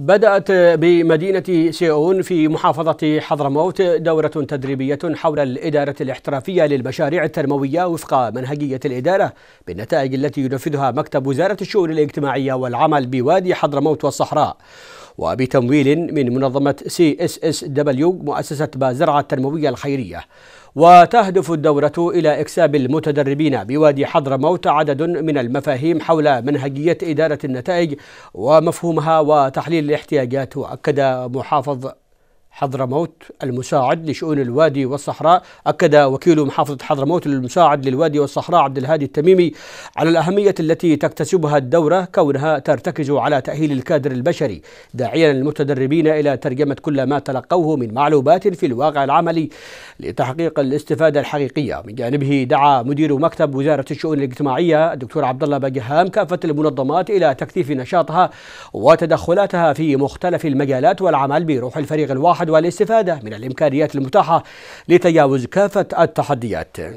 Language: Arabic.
بدأت بمدينة سيئون في محافظة حضرموت دورة تدريبية حول الإدارة الاحترافية للمشاريع التنموية وفق منهجية الإدارة بالنتائج التي ينفذها مكتب وزارة الشؤون الاجتماعية والعمل بوادي حضرموت والصحراء وبتمويل من منظمة سي اس اس دبليو مؤسسة بازرعة التنموية الخيرية وتهدف الدورة إلى إكساب المتدربين بوادي حضرموت عدد من المفاهيم حول منهجية إدارة النتائج ومفهومها وتحليل الاحتياجات وأكد محافظ حضرموت المساعد لشؤون الوادي والصحراء أكد وكيل محافظة حضرموت المساعد للوادي والصحراء عبد الهادي التميمي على الأهمية التي تكتسبها الدورة كونها ترتكز على تأهيل الكادر البشري داعيا المتدربين إلى ترجمة كل ما تلقوه من معلومات في الواقع العملي لتحقيق الاستفادة الحقيقية من جانبه دعا مدير مكتب وزارة الشؤون الاجتماعية الدكتور عبد الله بجهام كافة المنظمات إلى تكثيف نشاطها وتدخلاتها في مختلف المجالات والعمل بروح الفريق الواحد والاستفادة من الإمكانيات المتاحة لتجاوز كافة التحديات